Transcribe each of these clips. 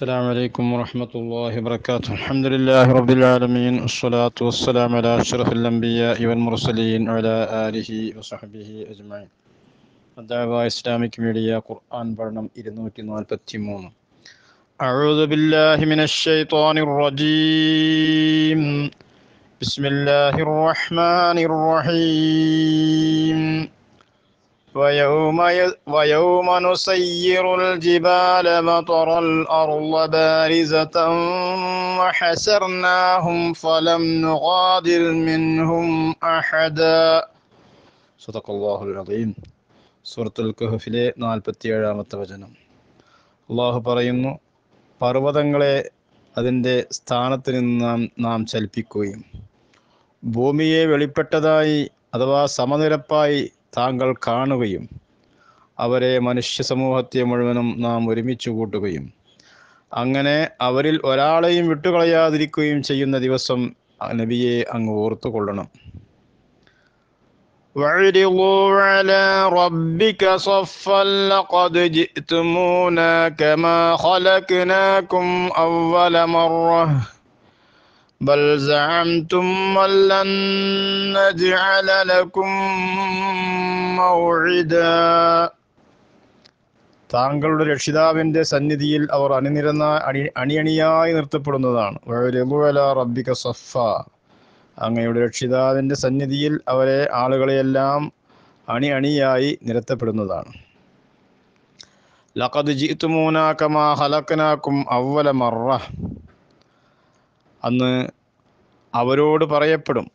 السلام عليكم ورحمة الله وبركاته الحمد لله رب العالمين الصلاة والسلام على أشرف الأنبياء والمرسلين وعلى آله وصحبه أجمعين الدعوة إسلامك ميديا قرآن برنم إذنوك نوالبتمون أعوذ بالله من الشيطان الرجيم بسم الله الرحمن الرحيم ويوم ويوم نسير الجبال مطر الأرض بارزة وحسرناهم فلم نغادر منهم أحدا صدق الله العظيم സൂറത്തുൽ സുഹത്തുൽക്കുഹഫിലെ നാൽപ്പത്തിയേഴാമത്തെ വചനം അള്ളാഹു പറയുന്നു പർവ്വതങ്ങളെ അതിൻ്റെ സ്ഥാനത്ത് നിന്ന് നാം നാം ചലിപ്പിക്കുകയും ഭൂമിയെ വെളിപ്പെട്ടതായി അഥവാ സമനിരപ്പായി താങ്കൾ കാണുകയും അവരെ മനുഷ്യ സമൂഹത്തെ മുഴുവനും നാം ഒരുമിച്ച് കൂട്ടുകയും അങ്ങനെ അവരിൽ ഒരാളെയും വിട്ടുകളയാതിരിക്കുകയും ചെയ്യുന്ന ദിവസം നബിയെ അങ്ങ് ഓർത്തുകൊള്ളണം കൊള്ളണം على بل زعمتم ولن نجعل لكم موعدا താങ്കളുടെ രക്ഷിതാവിൻ്റെ സന്നിധിയിൽ അവർ അണിനിരന്ന അണി അണിയണിയായി നിർത്തപ്പെടുന്നതാണ് റബ്ബിക സഫ അങ്ങയുടെ രക്ഷിതാവിൻ്റെ സന്നിധിയിൽ അവരെ ആളുകളെയെല്ലാം അണി അണിയായി നിരത്തപ്പെടുന്നതാണ് ലഖദ് ജിത്തുമൂനാക്കമാ ഹലക്കനാക്കും അവല മറ അന്ന് അവരോട് പറയപ്പെടും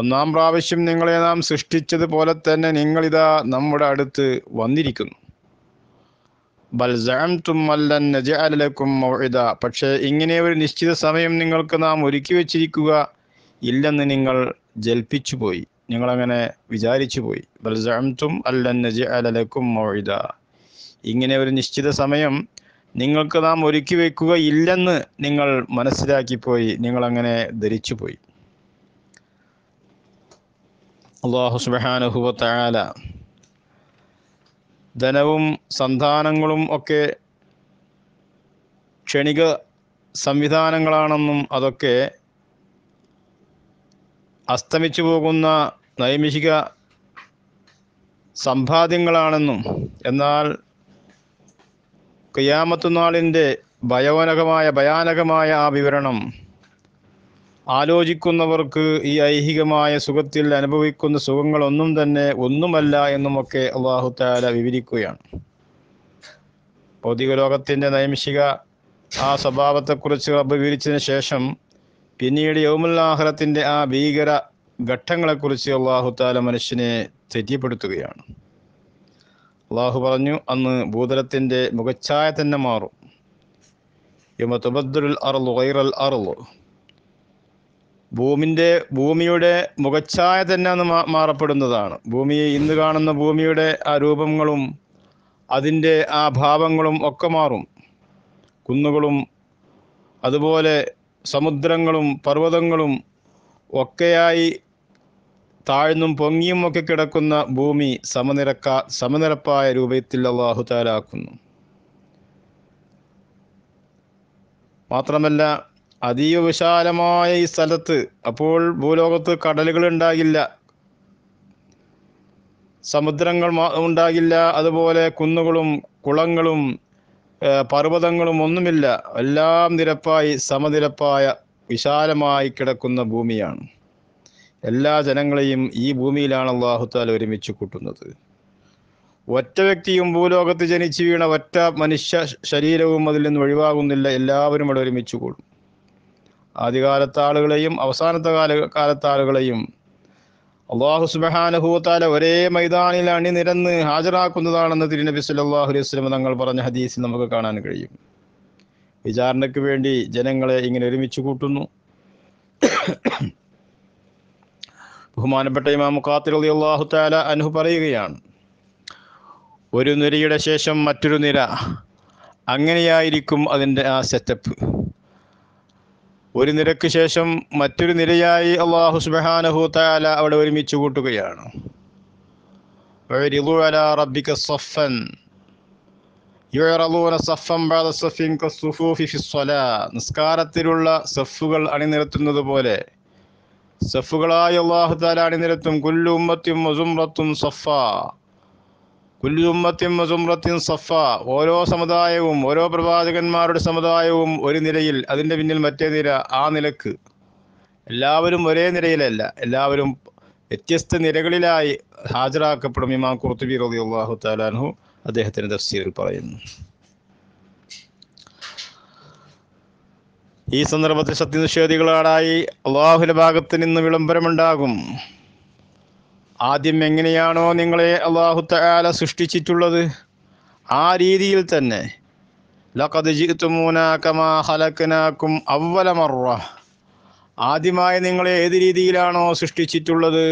ഒന്നാം പ്രാവശ്യം നിങ്ങളെ നാം സൃഷ്ടിച്ചതുപോലെ തന്നെ നിങ്ങളിതാ നമ്മുടെ അടുത്ത് വന്നിരിക്കുന്നു പക്ഷേ ഇങ്ങനെ ഒരു നിശ്ചിത സമയം നിങ്ങൾക്ക് നാം ഒരുക്കി വെച്ചിരിക്കുക ഇല്ലെന്ന് നിങ്ങൾ ജൽപ്പിച്ചു പോയി നിങ്ങളങ്ങനെ വിചാരിച്ചു പോയി ബൽസാംതും അല്ലന്നജി അലലക്കും ഇങ്ങനെ ഒരു നിശ്ചിത സമയം നിങ്ങൾക്ക് നാം ഒരുക്കി വെക്കുകയില്ലെന്ന് നിങ്ങൾ മനസ്സിലാക്കിപ്പോയി നിങ്ങളങ്ങനെ ധരിച്ചുപോയി അള്ളാഹു സുബാനുഹുബത്തായാല ധനവും സന്താനങ്ങളും ഒക്കെ ക്ഷണിക സംവിധാനങ്ങളാണെന്നും അതൊക്കെ അസ്തമിച്ചു പോകുന്ന നൈമിഷിക സമ്പാദ്യങ്ങളാണെന്നും എന്നാൽ ക്രിയാമത്തുനാളിൻ്റെ ഭയവനകമായ ഭയാനകമായ ആ വിവരണം ആലോചിക്കുന്നവർക്ക് ഈ ഐഹികമായ സുഖത്തിൽ അനുഭവിക്കുന്ന സുഖങ്ങളൊന്നും തന്നെ ഒന്നുമല്ല എന്നുമൊക്കെ അള്ളാഹുത്താല വിവരിക്കുകയാണ് ഭൗതിക ലോകത്തിൻ്റെ നൈമിഷിക ആ സ്വഭാവത്തെക്കുറിച്ച് റബ്ബ് വിവരിച്ചതിന് ശേഷം പിന്നീട് യൗമുല്ലാഹലത്തിൻ്റെ ആ ഭീകര ഘട്ടങ്ങളെക്കുറിച്ച് അള്ളാഹുത്താല മനുഷ്യനെ തെറ്റിപ്പെടുത്തുകയാണ് അള്ളാഹു പറഞ്ഞു അന്ന് ഭൂതലത്തിൻ്റെ മുഖച്ഛായ തന്നെ മാറും യമ തുബദ്ദുൽ ഗൈറൽ വൈറൽ ഭൂമിൻ്റെ ഭൂമിയുടെ മുഖച്ഛായ തന്നെ അന്ന് മാറപ്പെടുന്നതാണ് ഭൂമി ഇന്ന് കാണുന്ന ഭൂമിയുടെ ആ രൂപങ്ങളും അതിൻ്റെ ആ ഭാവങ്ങളും ഒക്കെ മാറും കുന്നുകളും അതുപോലെ സമുദ്രങ്ങളും പർവ്വതങ്ങളും ഒക്കെയായി താഴ്ന്നും പൊങ്ങിയും ഒക്കെ കിടക്കുന്ന ഭൂമി സമനിരക്ക സമനിരപ്പായ രൂപത്തിൽ അള്ളാഹു താലാക്കുന്നു മാത്രമല്ല അതീവ വിശാലമായ ഈ സ്ഥലത്ത് അപ്പോൾ ഭൂലോകത്ത് കടലുകൾ ഉണ്ടാകില്ല സമുദ്രങ്ങൾ ഉണ്ടാകില്ല അതുപോലെ കുന്നുകളും കുളങ്ങളും പർവ്വതങ്ങളും ഒന്നുമില്ല എല്ലാം നിരപ്പായി സമനിരപ്പായ വിശാലമായി കിടക്കുന്ന ഭൂമിയാണ് എല്ലാ ജനങ്ങളെയും ഈ ഭൂമിയിലാണ് അള്ളാഹുത്താൽ ഒരുമിച്ച് കൂട്ടുന്നത് ഒറ്റ വ്യക്തിയും ഭൂലോകത്ത് ജനിച്ചു വീണ ഒറ്റ മനുഷ്യ ശരീരവും അതിൽ നിന്ന് ഒഴിവാകുന്നില്ല എല്ലാവരും അവിടെ ഒരുമിച്ച് കൂടും ആദ്യകാലത്ത ആളുകളെയും അവസാനത്തെ കാല കാലത്തെ ആളുകളെയും അള്ളാഹു സുബഹാനുഭൂത്താല ഒരേ മൈതാനിൽ അണിനിരന്ന് ഹാജരാക്കുന്നതാണെന്ന് തിരുനബി സല്ലാഹു അലൈഹി സ്വലം തങ്ങൾ പറഞ്ഞ ഹദീസിൽ നമുക്ക് കാണാൻ കഴിയും വിചാരണയ്ക്ക് വേണ്ടി ജനങ്ങളെ ഇങ്ങനെ ഒരുമിച്ച് കൂട്ടുന്നു ബഹുമാനപ്പെട്ട ഇമാം ഖാത്തിർ അലി അള്ളാഹു താല അനുഹു പറയുകയാണ് ഒരു നിരയുടെ ശേഷം മറ്റൊരു നിര അങ്ങനെയായിരിക്കും അതിൻ്റെ ആ സെറ്റപ്പ് ഒരു നിരക്ക് ശേഷം മറ്റൊരു നിരയായി അള്ളാഹു സുബഹാനഹു താല അവിടെ ഒരുമിച്ച് കൂട്ടുകയാണ് സഫൻ നിസ്കാരത്തിലുള്ള സഫുകൾ അണിനിരത്തുന്നത് പോലെ സഫുകളായ അള്ളാഹു താലാണി നിരത്തും കുല്ലു ഉമ്മത്തും മസുമ്രത്തും സഫ കുല്ലു ഉമ്മത്തും മസുമ്രത്തും സഫ ഓരോ സമുദായവും ഓരോ പ്രവാചകന്മാരുടെ സമുദായവും ഒരു നിരയിൽ അതിൻ്റെ പിന്നിൽ മറ്റേ നിര ആ നിലക്ക് എല്ലാവരും ഒരേ നിരയിലല്ല എല്ലാവരും വ്യത്യസ്ത നിരകളിലായി ഹാജരാക്കപ്പെടും ഇമാം കുർത്തുബി റബി അള്ളാഹു താലാൻഹു അദ്ദേഹത്തിൻ്റെ തഫ്സീറിൽ പറയുന്നു ഈ സന്ദർഭത്തിൽ സത്യനിഷേധികളാടായി അള്ളാഹുവിന്റെ ഭാഗത്ത് നിന്ന് വിളംബരമുണ്ടാകും ആദ്യം എങ്ങനെയാണോ നിങ്ങളെ അള്ളാഹു തയാല സൃഷ്ടിച്ചിട്ടുള്ളത് ആ രീതിയിൽ തന്നെ ലഖദ് അവലമറ ആദ്യമായി നിങ്ങളെ ഏത് രീതിയിലാണോ സൃഷ്ടിച്ചിട്ടുള്ളത്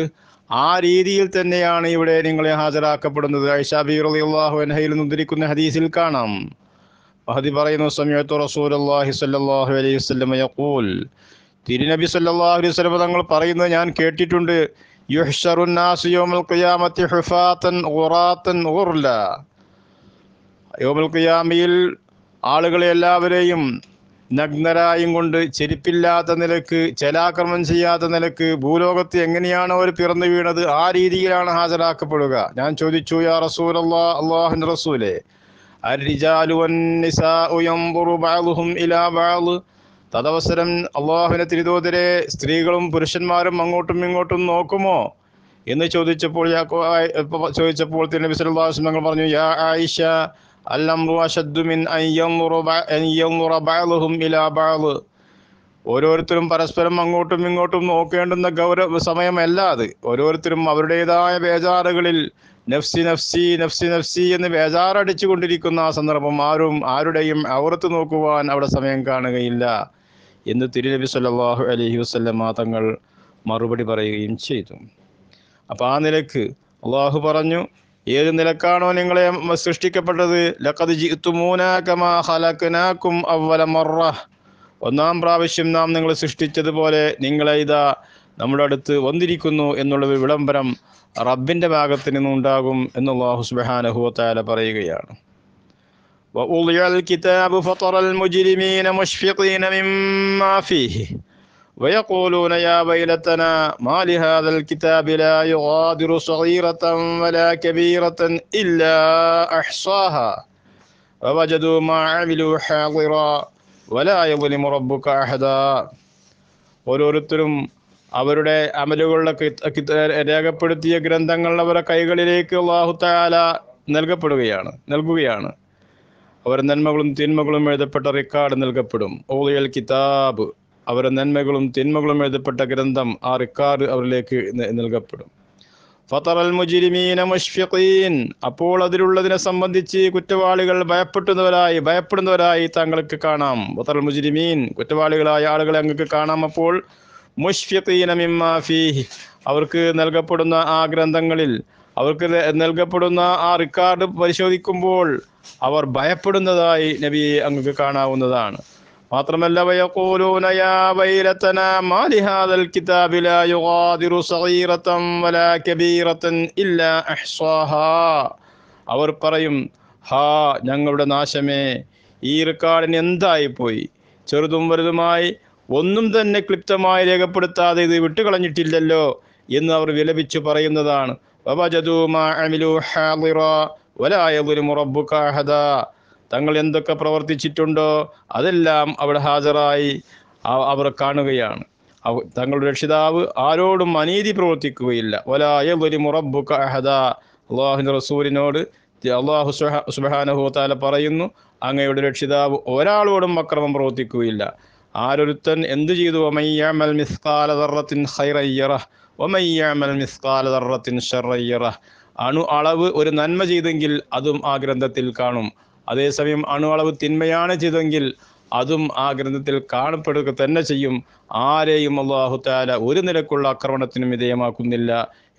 ആ രീതിയിൽ തന്നെയാണ് ഇവിടെ നിങ്ങളെ ഹാജരാക്കപ്പെടുന്നത് ഐഷാബി അള്ളാഹു അൻഹയിൽ ഉദ്ധരിക്കുന്ന ഹദീസിൽ കാണാം മഹദി പറയുന്നു സമയത്ത് റസൂലി സല്ലാഹു അലൈഹി വസ്ലമ യഖൂൽ തിരുനബി സല്ലാഹു അലൈഹി വസ്ലമ തങ്ങൾ പറയുന്നത് ഞാൻ കേട്ടിട്ടുണ്ട് യുഹ്ഷറുന്നാസ് യോമൽ ഖിയാമത്തി ഹുഫാത്തൻ ഖുറാത്തൻ ഖുർല യോമൽ ഖിയാമയിൽ ആളുകളെ എല്ലാവരെയും നഗ്നരായും കൊണ്ട് ചെരുപ്പില്ലാത്ത നിലക്ക് ചലാക്രമം ചെയ്യാത്ത നിലക്ക് ഭൂലോകത്ത് എങ്ങനെയാണ് അവർ പിറന്നു വീണത് ആ രീതിയിലാണ് ഹാജരാക്കപ്പെടുക ഞാൻ ചോദിച്ചു യാ റസൂൽ അള്ളാഹ് അള്ളാഹുൻ റസൂലേ الرجال والنساء ينظر بعضهم إلى بعض തദവസരം അള്ളാഹുവിനെ തിരുതോതിരെ സ്ത്രീകളും പുരുഷന്മാരും അങ്ങോട്ടും ഇങ്ങോട്ടും നോക്കുമോ എന്ന് ചോദിച്ചപ്പോൾ ചോദിച്ചപ്പോൾ തിരുനബി സല്ലല്ലാഹു തങ്ങൾ പറഞ്ഞു യാ ആയിഷ അല്ലം അഷദ്ദു മിൻ അൻ യൻറു ബഅലുഹും ഇലാ ബഅലു ഓരോരുത്തരും പരസ്പരം അങ്ങോട്ടും ഇങ്ങോട്ടും നോക്കേണ്ടുന്ന ഗൗരവ സമയമല്ല അത് ഓരോരുത്തരും അവരുടേതായ ബേജാറുകളിൽ നഫ്സി നഫ്സി നഫ്സി നഫ്സി എന്ന് ബേജാറടിച്ചു കൊണ്ടിരിക്കുന്ന ആ സന്ദർഭം ആരും ആരുടെയും അവർത്ത് നോക്കുവാൻ അവിടെ സമയം കാണുകയില്ല എന്ന് തിരുനബി സല്ലാഹു അലഹി വസ്ലമ തങ്ങൾ മറുപടി പറയുകയും ചെയ്തു അപ്പം ആ നിലക്ക് അള്ളാഹു പറഞ്ഞു ഏത് നിലക്കാണോ നിങ്ങളെ സൃഷ്ടിക്കപ്പെട്ടത് ലക്കത് ജിത്തുമൂനാക്കമാ ഹലക്കനാക്കും അവലമറ ഒന്നാം പ്രാവശ്യം നാം നിങ്ങളെ സൃഷ്ടിച്ചതുപോലെ നിങ്ങളെ ഇതാ നമ്മുടെ അടുത്ത് വന്നിരിക്കുന്നു എന്നുള്ള വിളംബരം റബ്ബിൻ്റെ ഭാഗത്ത് നിന്നുണ്ടാകും എന്ന് അള്ളാഹു സുബാനഹുവത്തായ പറയുകയാണ് ويقولون يا ويلتنا ما لهذا الكتاب لا يغادر صغيرة ولا كبيرة إلا أحصاها ووجدوا ما عملوا حاضرا വലായബുലിമു റബ്ബുക അഹദ ഓരോരുത്തരും അവരുടെ അമലുകളുടെ രേഖപ്പെടുത്തിയ ഗ്രന്ഥങ്ങൾ അവരുടെ കൈകളിലേക്ക് വാഹുത്താല നൽകപ്പെടുകയാണ് നൽകുകയാണ് അവരുടെ നന്മകളും തിന്മകളും എഴുതപ്പെട്ട റെക്കാർഡ് നൽകപ്പെടും ഓളിയൽ കിതാബ് അവരുടെ നന്മകളും തിന്മകളും എഴുതപ്പെട്ട ഗ്രന്ഥം ആ റെക്കാർഡ് അവരിലേക്ക് നൽകപ്പെടും ഫതറൽ മുജിരിമീന മുഷ്ഫിഖീൻ അപ്പോൾ അതിലുള്ളതിനെ സംബന്ധിച്ച് കുറ്റവാളികൾ ഭയപ്പെടുന്നവരായി ഭയപ്പെടുന്നവരായി താങ്കൾക്ക് കാണാം ഫതറൽ മുജിരിമീൻ കുറ്റവാളികളായ ആളുകളെ അങ്ങക്ക് കാണാം അപ്പോൾ മുഷ്ഫിഖീന മിമ്മാ ഫീഹി അവർക്ക് നൽകപ്പെടുന്ന ആ ഗ്രന്ഥങ്ങളിൽ അവർക്ക് നൽകപ്പെടുന്ന ആ റിക്കാർഡ് പരിശോധിക്കുമ്പോൾ അവർ ഭയപ്പെടുന്നതായി നബിയെ അങ്ങക്ക് കാണാവുന്നതാണ് മാത്രമല്ല ഹാദൽ ലാ യുഗാദിറു വലാ കബീറതൻ ഇല്ലാ അവർ പറയും ഹാ ഞങ്ങളുടെ നാശമേ ഈ റെക്കോർഡിന് എന്തായിപ്പോയി ചെറുതും വലുതുമായി ഒന്നും തന്നെ ക്ലിപ്തമായി രേഖപ്പെടുത്താതെ ഇത് വിട്ടുകളഞ്ഞിട്ടില്ലല്ലോ എന്ന് അവർ വിലപിച്ചു പറയുന്നതാണ് തങ്ങൾ എന്തൊക്കെ പ്രവർത്തിച്ചിട്ടുണ്ടോ അതെല്ലാം അവിടെ ഹാജരായി അവർ കാണുകയാണ് തങ്ങളുടെ രക്ഷിതാവ് ആരോടും അനീതി പ്രവർത്തിക്കുകയില്ല ഒരു മുറബുക്ക അഹദ അള്ളാഹു റസൂലിനോട് അള്ളാഹു സുബാനുഹൂത്താല പറയുന്നു അങ്ങയുടെ രക്ഷിതാവ് ഒരാളോടും അക്രമം പ്രവർത്തിക്കുകയില്ല ആരൊരുത്തൻ എന്തു ചെയ്തു ഒമയ്യാമൽ മിസ്കാല ദർറത്തിൻ ഹൈറയ്യറ ഒമയ്യാമൽ മിസ്കാല ദർറത്തിൻ ഷറയ്യറ അണു അളവ് ഒരു നന്മ ചെയ്തെങ്കിൽ അതും ആ ഗ്രന്ഥത്തിൽ കാണും അതേസമയം അണുവളവ് തിന്മയാണ് ചെയ്തെങ്കിൽ അതും ആ ഗ്രന്ഥത്തിൽ കാണപ്പെടുക തന്നെ ചെയ്യും ആരെയും താല ഒരു നിലക്കുള്ള ആക്രമണത്തിനും വിധേയമാക്കുന്നില്ല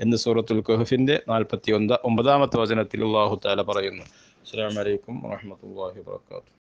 എന്ന് സൂറത്തുൽ കുഹഫിൻ്റെ നാൽപ്പത്തി ഒന്ന ഒമ്പതാമത്തെ വചനത്തിൽ താല പറയുന്നു അസ്സാം വലൈക്കും വാഹമത്തല്ലാഹി വാത്തു